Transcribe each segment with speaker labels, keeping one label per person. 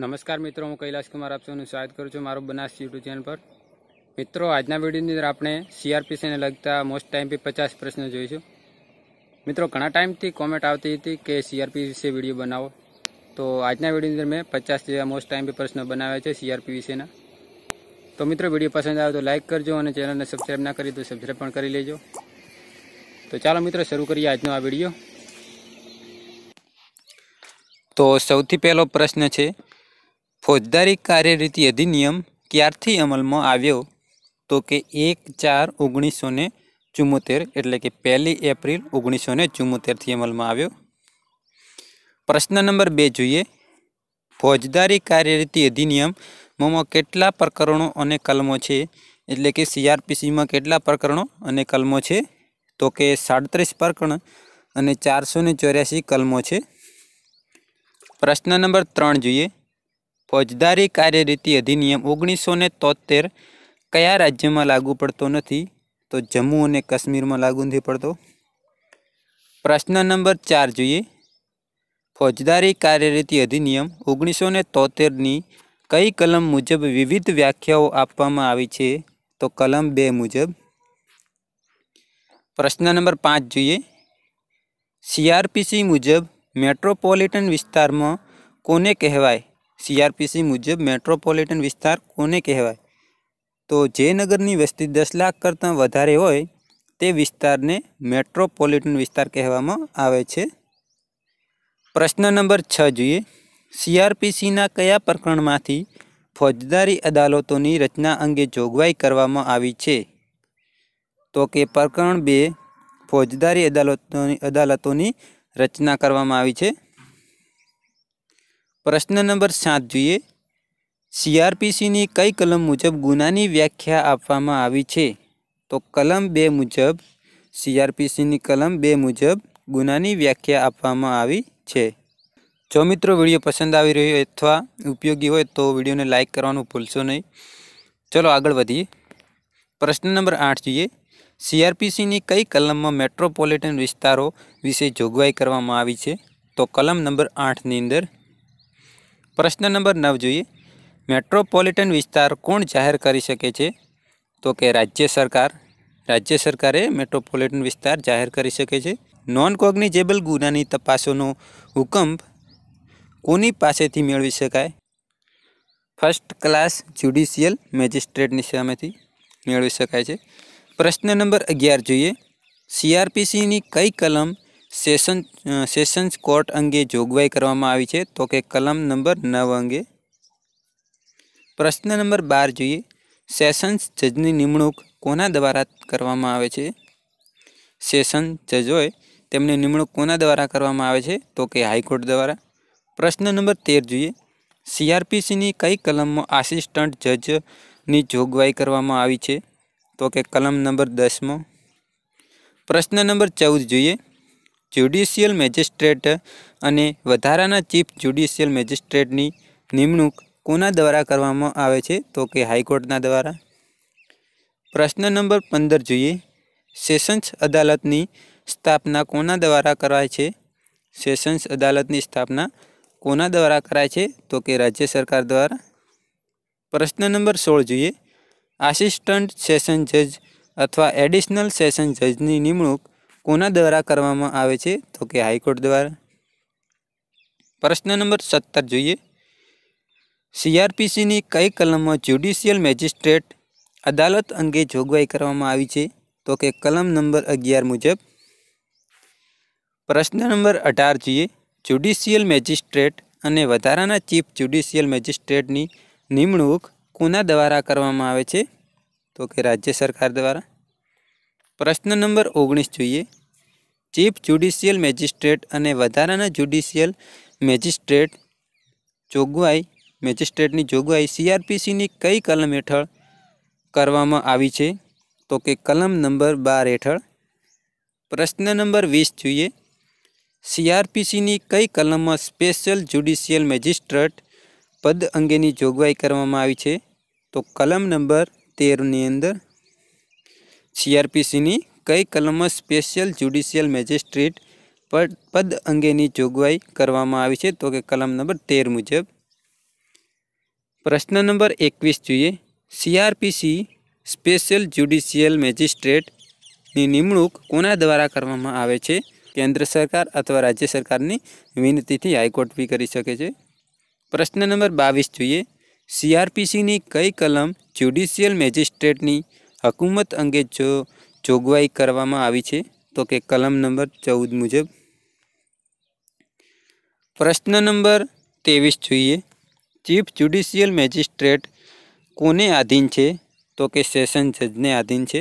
Speaker 1: નમસ્કાર મિત્રો હું કૈલાશ કુમાર આપ સૌનું સ્વાગત કરું છું મારું બનાસ યુટ્યુબ ચેનલ પર મિત્રો આજના વિડીયોની અંદર આપણે સીઆરપીસીને લગતા મોસ્ટ ટાઈમથી પચાસ પ્રશ્નો જોઈશું મિત્રો ઘણા ટાઈમથી કોમેન્ટ આવતી હતી કે સીઆરપી વિશે વિડીયો બનાવો તો આજના વિડીયોની અંદર મેં પચાસ જેવા મોસ્ટ ટાઈમથી પ્રશ્નો બનાવ્યા છે સીઆરપી વિશેના તો મિત્રો વિડીયો પસંદ આવે તો લાઇક કરજો અને ચેનલને સબસ્ક્રાઈબ ના કરી તો સબસ્ક્રાઈબ પણ કરી લેજો તો ચાલો મિત્રો શરૂ કરીએ આજનો આ વિડીયો તો સૌથી પહેલો પ્રશ્ન છે ફોજદારી કાર્યરીતિ અધિનિયમ ક્યારથી અમલમાં આવ્યો તો કે એક ચાર ઓગણીસો ને ચુમ્મોતેર એટલે કે પહેલી એપ્રિલ ઓગણીસો ને ચુમ્મોતેરથી અમલમાં આવ્યો પ્રશ્ન નંબર બે જોઈએ ફોજદારી કાર્યરીતિ અધિનિયમમાં કેટલા પ્રકરણો અને કલમો છે એટલે કે સીઆરપીસીમાં કેટલા પ્રકરણો અને કલમો છે તો કે સાડત્રીસ પ્રકરણ અને ચારસો ચોર્યાસી કલમો છે પ્રશ્ન નંબર ત્રણ જોઈએ ફોજદારી કાર્યરીતિ અધિનિયમ ઓગણીસો ને તોતેર કયા રાજ્યમાં લાગુ પડતો નથી તો જમ્મુ અને કાશ્મીરમાં લાગુ નથી પડતો પ્રશ્ન નંબર ચાર જોઈએ ફોજદારી કાર્યરીતિ અધિનિયમ ઓગણીસો ને તોતેરની કઈ કલમ મુજબ વિવિધ વ્યાખ્યાઓ આપવામાં આવી છે તો કલમ બે મુજબ પ્રશ્ન નંબર પાંચ જોઈએ સીઆરપીસી મુજબ મેટ્રોપોલિટન વિસ્તારમાં કોને કહેવાય સીઆરપીસી મુજબ મેટ્રોપોલિટન વિસ્તાર કોને કહેવાય તો જે નગરની વસ્તી દસ લાખ કરતાં વધારે હોય તે વિસ્તારને મેટ્રોપોલિટન વિસ્તાર કહેવામાં આવે છે પ્રશ્ન નંબર છ જોઈએ સીઆરપીસીના કયા પ્રકરણમાંથી ફોજદારી અદાલતોની રચના અંગે જોગવાઈ કરવામાં આવી છે તો કે પ્રકરણ બે ફોજદારી અદાલતોની અદાલતોની રચના કરવામાં આવી છે પ્રશ્ન નંબર 7 જોઈએ सीआरपीसी ની કઈ કલમ મુજબ ગુનાની વ્યાખ્યા આપવામાં આવી છે તો કલમ 2 મુજબ सीआरपीसी ની કલમ 2 મુજબ ગુનાની વ્યાખ્યા આપવામાં આવી છે જો મિત્રો વિડિયો પસંદ આવી રહ્યો અથવા ઉપયોગી હોય તો વિડિયોને લાઈક કરવાનું ભૂલશો નહીં ચલો આગળ વધીએ પ્રશ્ન નંબર 8 જોઈએ सीआरपीसी ની કઈ કલમમાં મેટ્રોપોલિટન વિસ્તારો વિશે જોગવાઈ કરવામાં આવી છે તો કલમ નંબર 8 ની અંદર પ્રશ્ન નંબર નવ જોઈએ મેટ્રોપોલિટન વિસ્તાર કોણ જાહેર કરી શકે છે તો કે રાજ્ય સરકાર રાજ્ય સરકારે મેટ્રોપોલિટન વિસ્તાર જાહેર કરી શકે છે નોન કોગ્નિજેબલ ગુનાની તપાસોનો હુકમ કોની પાસેથી મેળવી શકાય ફર્સ્ટ ક્લાસ જ્યુડિશિયલ મેજિસ્ટ્રેટની સામેથી મેળવી શકાય છે પ્રશ્ન નંબર અગિયાર જોઈએ સીઆરપીસીની કઈ કલમ સેશન સેશન્સ કોર્ટ અંગે જોગવાઈ કરવામાં આવી છે તો કે કલમ નંબર નવ અંગે પ્રશ્ન નંબર બાર જોઈએ સેશન્સ જજની નિમણૂક કોના દ્વારા કરવામાં આવે છે સેશન જજ હોય તેમની નિમણૂક કોના દ્વારા કરવામાં આવે છે તો કે હાઈકોર્ટ દ્વારા પ્રશ્ન નંબર તેર જોઈએ સીઆરપીસીની કઈ કલમમાં આસિસ્ટન્ટ જજની જોગવાઈ કરવામાં આવી છે તો કે કલમ નંબર દસમાં પ્રશ્ન નંબર ચૌદ જોઈએ જ્યુડિશિયલ મેજિસ્ટ્રેટ અને વધારાના ચીફ જ્યુડિશિયલ મેજિસ્ટ્રેટની નિમણૂક કોના દ્વારા કરવામાં આવે છે તો કે હાઈકોર્ટના દ્વારા પ્રશ્ન નંબર પંદર જોઈએ સેશન્સ અદાલતની સ્થાપના કોના દ્વારા કરાય છે સેશન્સ અદાલતની સ્થાપના કોના દ્વારા કરાય છે તો કે રાજ્ય સરકાર દ્વારા પ્રશ્ન નંબર સોળ જોઈએ આસિસ્ટન્ટ સેશન જજ અથવા એડિશનલ સેશન જજની નિમણૂક કોના દ્વારા કરવામાં આવે છે તો કે હાઈકોર્ટ દ્વારા પ્રશ્ન નંબર સત્તર જોઈએ સીઆરપીસીની કઈ કલમમાં જ્યુડિશિયલ મેજિસ્ટ્રેટ અદાલત અંગે જોગવાઈ કરવામાં આવી છે તો કે કલમ નંબર અગિયાર મુજબ પ્રશ્ન નંબર અઢાર જોઈએ જ્યુડિશિયલ મેજિસ્ટ્રેટ અને વધારાના ચીફ જ્યુડિશિયલ મેજિસ્ટ્રેટની નિમણૂક કોના દ્વારા કરવામાં આવે છે તો કે રાજ્ય સરકાર દ્વારા પ્રશ્ન નંબર ઓગણીસ જોઈએ ચીફ જ્યુડિશિયલ મેજિસ્ટ્રેટ અને વધારાના જ્યુડિશિયલ મેજિસ્ટ્રેટ જોગવાઈ મેજિસ્ટ્રેટની જોગવાઈ સીઆરપીસીની કઈ કલમ હેઠળ કરવામાં આવી છે તો કે કલમ નંબર બાર હેઠળ પ્રશ્ન નંબર વીસ જોઈએ સીઆરપીસીની કઈ કલમમાં સ્પેશિયલ જ્યુડિશિયલ મેજિસ્ટ્રેટ પદ અંગેની જોગવાઈ કરવામાં આવી છે તો કલમ નંબર તેરની અંદર સીઆરપીસીની કઈ કલમમાં સ્પેશિયલ જ્યુડિશિયલ મેજિસ્ટ્રેટ પદ અંગેની જોગવાઈ કરવામાં આવી છે તો કે કલમ નંબર તેર મુજબ પ્રશ્ન નંબર એકવીસ જોઈએ સીઆરપીસી સ્પેશિયલ જ્યુડિશિયલ મેજિસ્ટ્રેટની નિમણૂક કોના દ્વારા કરવામાં આવે છે કેન્દ્ર સરકાર અથવા રાજ્ય સરકારની વિનંતીથી હાઈકોર્ટ બી કરી શકે છે પ્રશ્ન નંબર બાવીસ જોઈએ સીઆરપીસીની કઈ કલમ જ્યુડિશિયલ મેજિસ્ટ્રેટની હકુમત અંગે જો જોગવાઈ કરવામાં આવી છે તો કે કલમ નંબર ચૌદ મુજબ પ્રશ્ન નંબર ત્રેવીસ જોઈએ ચીફ જ્યુડિશિયલ મેજિસ્ટ્રેટ કોને આધીન છે તો કે સેશન જજને આધીન છે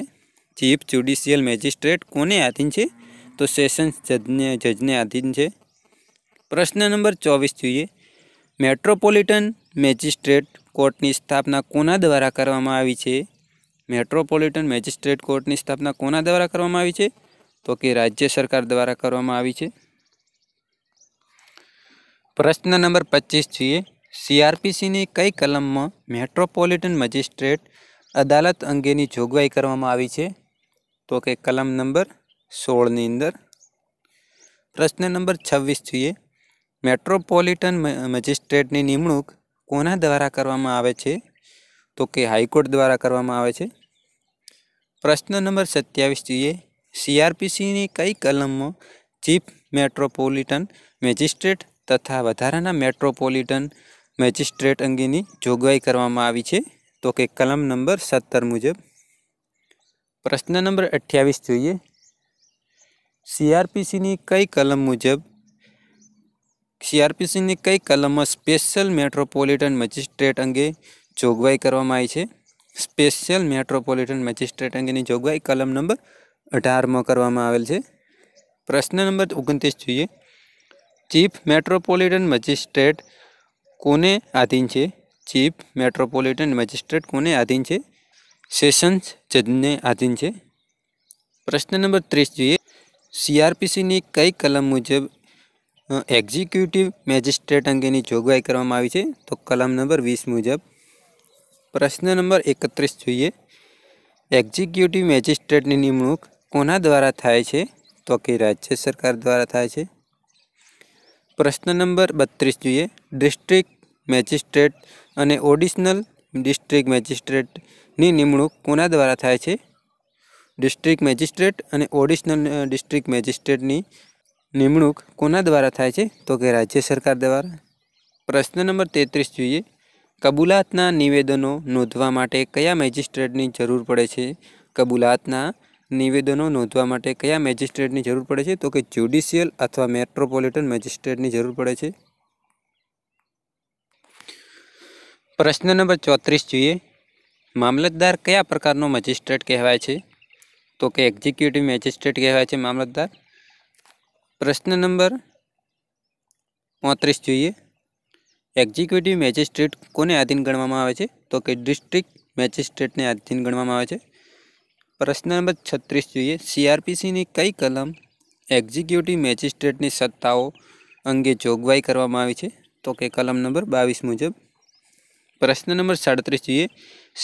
Speaker 1: ચીફ જ્યુડિશિયલ મેજિસ્ટ્રેટ કોને આધીન છે તો સેશન્સ જજને જજને આધીન છે પ્રશ્ન નંબર ચોવીસ જોઈએ મેટ્રોપોલિટન મેજિસ્ટ્રેટ કોર્ટની સ્થાપના કોના દ્વારા કરવામાં આવી છે મેટ્રોપોલિટન મેજિસ્ટ્રેટ કોર્ટની સ્થાપના કોના દ્વારા કરવામાં આવી છે તો કે રાજ્ય સરકાર દ્વારા કરવામાં આવી છે પ્રશ્ન નંબર પચીસ છીએ સીઆરપીસીની કઈ કલમમાં મેટ્રોપોલિટન મેજિસ્ટ્રેટ અદાલત અંગેની જોગવાઈ કરવામાં આવી છે તો કે કલમ નંબર સોળની અંદર પ્રશ્ન નંબર છવ્વીસ જોઈએ મેટ્રોપોલિટન મેજિસ્ટ્રેટની નિમણૂક કોના દ્વારા કરવામાં આવે છે તો કે હાઈકોર્ટ દ્વારા કરવામાં આવે છે પ્રશ્ન નંબર સત્યાવીસ જોઈએ સીઆરપીસીની કઈ કલમમાં ચીફ મેટ્રોપોલિટન મેજિસ્ટ્રેટ તથા વધારાના મેટ્રોપોલિટન મેજિસ્ટ્રેટ અંગેની જોગવાઈ કરવામાં આવી છે તો કે કલમ નંબર સત્તર મુજબ પ્રશ્ન નંબર અઠ્યાવીસ જોઈએ સીઆરપીસીની કઈ કલમ મુજબ સીઆરપીસીની કઈ કલમમાં સ્પેશિયલ મેટ્રોપોલિટન મેજિસ્ટ્રેટ અંગે જોગવાઈ કરવામાં આવી છે સ્પેશિયલ મેટ્રોપોલિટન મેજિસ્ટ્રેટ અંગેની જોગવાઈ કલમ નંબર અઢારમાં કરવામાં આવેલ છે પ્રશ્ન નંબર ઓગણત્રીસ જોઈએ ચીફ મેટ્રોપોલિટન મેજિસ્ટ્રેટ કોને આધીન છે ચીફ મેટ્રોપોલિટન મેજિસ્ટ્રેટ કોને આધીન છે સેશન્સ જજને આધીન છે પ્રશ્ન નંબર ત્રીસ જોઈએ સીઆરપીસીની કઈ કલમ મુજબ એક્ઝિક્યુટિવ મેજિસ્ટ્રેટ અંગેની જોગવાઈ કરવામાં આવી છે તો કલમ નંબર વીસ મુજબ પ્રશ્ન નંબર એકત્રીસ જોઈએ એક્ઝિક્યુટિવ મેજિસ્ટ્રેટની નિમણૂક કોના દ્વારા થાય છે તો કે રાજ્ય સરકાર દ્વારા થાય છે પ્રશ્ન નંબર બત્રીસ જોઈએ ડિસ્ટ્રિક્ટ મેજિસ્ટ્રેટ અને ઓડિશનલ ડિસ્ટ્રિક્ટ મેજિસ્ટ્રેટની નિમણૂક કોના દ્વારા થાય છે ડિસ્ટ્રિક્ટ મેજિસ્ટ્રેટ અને ઓડિશનલ ડિસ્ટ્રિક્ટ મેજિસ્ટ્રેટની નિમણૂક કોના દ્વારા થાય છે તો કે રાજ્ય સરકાર દ્વારા પ્રશ્ન નંબર તેત્રીસ જોઈએ કબૂલાતના નિવેદનો નોંધવા માટે કયા મેજિસ્ટ્રેટની જરૂર પડે છે કબૂલાતના નિવેદનો નોંધવા માટે કયા મેજિસ્ટ્રેટની જરૂર પડે છે તો કે જ્યુડિશિયલ અથવા મેટ્રોપોલિટન મેજિસ્ટ્રેટની જરૂર પડે છે પ્રશ્ન નંબર ચોત્રીસ જોઈએ મામલતદાર કયા પ્રકારનો મેજિસ્ટ્રેટ કહેવાય છે તો કે એક્ઝિક્યુટિવ મેજિસ્ટ્રેટ કહેવાય છે મામલતદાર પ્રશ્ન નંબર પાંત્રીસ જોઈએ એક્ઝિક્યુટિવ મેજિસ્ટ્રેટ કોને આધીન ગણવામાં આવે છે તો કે ડિસ્ટ્રિક્ટ મેજિસ્ટ્રેટને આધીન ગણવામાં આવે છે પ્રશ્ન નંબર છત્રીસ જોઈએ સીઆરપીસીની કઈ કલમ એક્ઝિક્યુટિવ મેજિસ્ટ્રેટની સત્તાઓ અંગે જોગવાઈ કરવામાં આવી છે તો કે કલમ નંબર બાવીસ મુજબ પ્રશ્ન નંબર સાડત્રીસ જોઈએ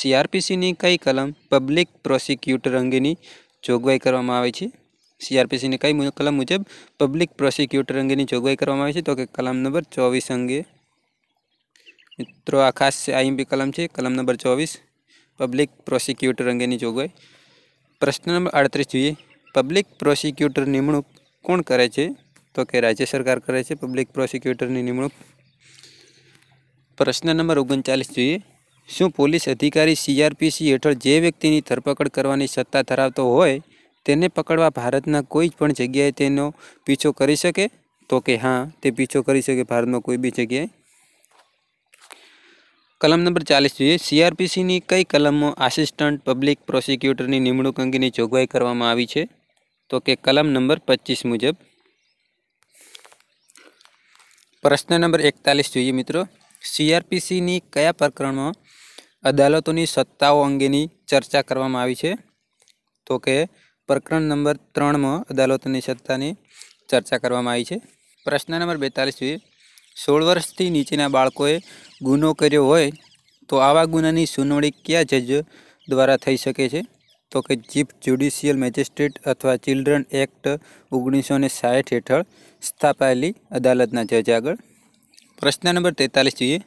Speaker 1: સીઆરપીસીની કઈ કલમ પબ્લિક પ્રોસિક્યુટર અંગેની જોગવાઈ કરવામાં આવે છે સીઆરપીસીની કઈ કલમ મુજબ પબ્લિક પ્રોસિક્યુટર અંગેની જોગવાઈ કરવામાં આવી છે તો કે કલમ નંબર ચોવીસ અંગે મિત્રો આ ખાસ આઈએમપી કલમ છે કલમ નંબર ચોવીસ પબ્લિક પ્રોસિક્યુટર અંગેની જોગવાઈ પ્રશ્ન નંબર આડત્રીસ જોઈએ પબ્લિક પ્રોસિક્યુટર નિમણૂક કોણ કરે છે તો કે રાજ્ય સરકાર કરે છે પબ્લિક પ્રોસિક્યુટરની નિમણૂક પ્રશ્ન નંબર ઓગણચાલીસ જોઈએ શું પોલીસ અધિકારી સીઆરપીસી હેઠળ જે વ્યક્તિની ધરપકડ કરવાની સત્તા ધરાવતો હોય તેને પકડવા ભારતના કોઈ પણ જગ્યાએ તેનો પીછો કરી શકે તો કે હા તે પીછો કરી શકે ભારતમાં કોઈ બી જગ્યાએ કલમ નંબર ચાલીસ જોઈએ સીઆરપીસીની કઈ કલમમાં આસિસ્ટન્ટ પબ્લિક પ્રોસિક્યુટરની નિમણૂક અંગેની જોગવાઈ કરવામાં આવી છે તો કે કલમ નંબર પચીસ મુજબ પ્રશ્ન નંબર એકતાલીસ જોઈએ મિત્રો સીઆરપીસીની કયા પ્રકરણમાં અદાલતોની સત્તાઓ અંગેની ચર્ચા કરવામાં આવી છે તો કે પ્રકરણ નંબર ત્રણમાં અદાલતોની સત્તાની ચર્ચા કરવામાં આવી છે પ્રશ્ન નંબર બેતાલીસ જોઈએ સોળ વર્ષથી નીચેના બાળકોએ ગુનો કર્યો હોય તો આવા ગુનાની સુનાવણી કયા જજ દ્વારા થઈ શકે છે તો કે ચીફ જ્યુડિશિયલ મેજિસ્ટ્રેટ અથવા ચિલ્ડ્રન એક્ટ ઓગણીસો ને સાઠ હેઠળ સ્થાપાયેલી અદાલતના જજ આગળ પ્રશ્ન નંબર તેતાલીસ જોઈએ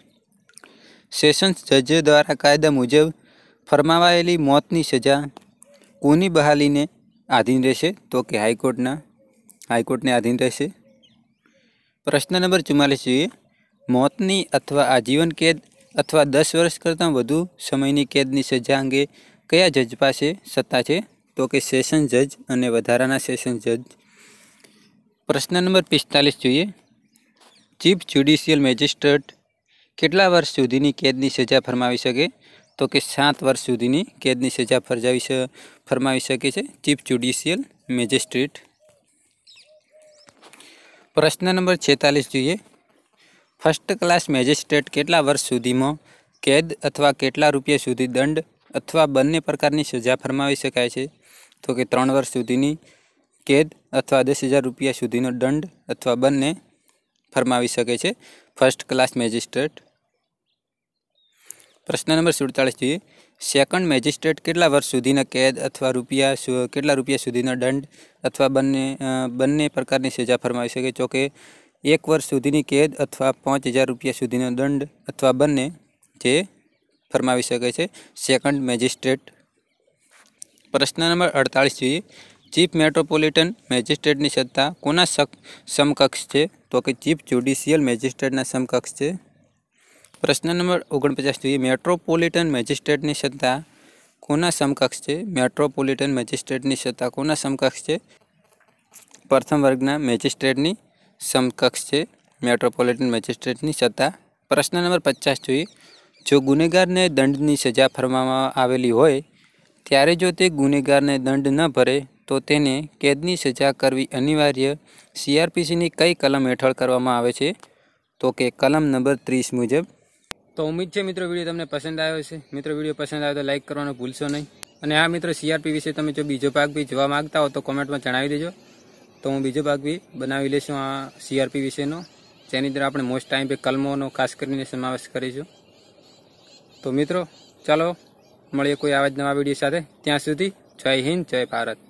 Speaker 1: સેશન્સ જજ દ્વારા કાયદા મુજબ ફરમાવાયેલી મોતની સજા કોની બહાલીને આધીન રહેશે તો કે હાઈકોર્ટના હાઈકોર્ટને આધીન રહેશે પ્રશ્ન નંબર ચુમ્માલીસ જોઈએ મૌતની અથવા આજીવન કેદ અથવા 10 વર્ષ કરતાં વધુ સમયની કેદની સજા અંગે કયા જજ પાસે સત્તા છે તો કે સેશન જજ અને વધારેના સેશન જજ પ્રશ્ન નંબર 45 જોઈએ ચીફ જ્યુડિશિયલ મેજિસ્ટ્રેટ કેટલા વર્ષ સુધીની કેદની સજા ફરમાવી શકે તો કે 7 વર્ષ સુધીની કેદની સજા ફરજાવી શકે છે ચીફ જ્યુડિશિયલ મેજિસ્ટ્રેટ પ્રશ્ન નંબર 46 જોઈએ ફર્સ્ટ ક્લાસ મેજિસ્ટ્રેટ કેટલા વર્ષ સુધીમાં કેદ અથવા કેટલા રૂપિયા સુધી દંડ અથવા બંને પ્રકારની સજા ફરમાવી શકાય છે તો કે ત્રણ વર્ષ સુધીની કેદ અથવા દસ હજાર રૂપિયા સુધીનો દંડ અથવા બંને ફરમાવી શકે છે ફર્સ્ટ ક્લાસ મેજિસ્ટ્રેટ પ્રશ્ન નંબર સુડતાળીસથી સેકન્ડ મેજિસ્ટ્રેટ કેટલા વર્ષ સુધીના કેદ અથવા રૂપિયા કેટલા રૂપિયા સુધીનો દંડ અથવા બંને બંને પ્રકારની સજા ફરમાવી શકે જો કે एक वर्ष સુધીની કેદ अथवा 5000 રૂપિયા સુધીનો દંડ अथवा બંને જે ફરમાવી શકાય છે સેકન્ડ મેજિસ્ટ્રેટ પ્રશ્ન નંબર 48 થી ચીફ મેટ્રોપોલિટન મેજિસ્ટ્રેટ ની સત્તા કોના સમકક્ષ છે તો કે ચીફ જ્યુડિશિયલ મેજિસ્ટ્રેટ ના સમકક્ષ છે પ્રશ્ન નંબર 49 થી મેટ્રોપોલિટન મેજિસ્ટ્રેટ ની સત્તા કોના સમકક્ષ છે મેટ્રોપોલિટન મેજિસ્ટ્રેટ ની સત્તા કોના સમકક્ષ છે પ્રથમ વર્ગના મેજિસ્ટ્રેટ ની સમકક્ષ છે મેટ્રોપોલિટન મેજિસ્ટ્રેટની સત્તા પ્રશ્ન નંબર પચાસ જોઈએ જો ગુનેગારને દંડની સજા ફરવામાં આવેલી હોય ત્યારે જો તે ગુનેગારને દંડ ન ભરે તો તેને કેદની સજા કરવી અનિવાર્ય સીઆરપીસીની કઈ કલમ હેઠળ કરવામાં આવે છે તો કે કલમ નંબર ત્રીસ મુજબ તો ઉમ્મીદ છે મિત્રો વિડીયો તમને પસંદ આવ્યો છે મિત્રો વિડીયો પસંદ આવ્યો તો લાઇક કરવાનો ભૂલશો નહીં અને આ મિત્રો સીઆરપી વિશે તમે જો બીજો ભાગ બી જોવા માંગતા હો તો કોમેન્ટમાં જણાવી દેજો તો હું બીજો ભાગ બી બનાવી લઈશું આ સીઆરપી વિશેનો જેની અંદર આપણે મોસ્ટ ટાઈમ પે કલમોનો ખાસ કરીને સમાવેશ કરીશું તો મિત્રો ચાલો મળીએ કોઈ આવા જ નવા વિડીયો સાથે ત્યાં સુધી જય હિન્દ જય ભારત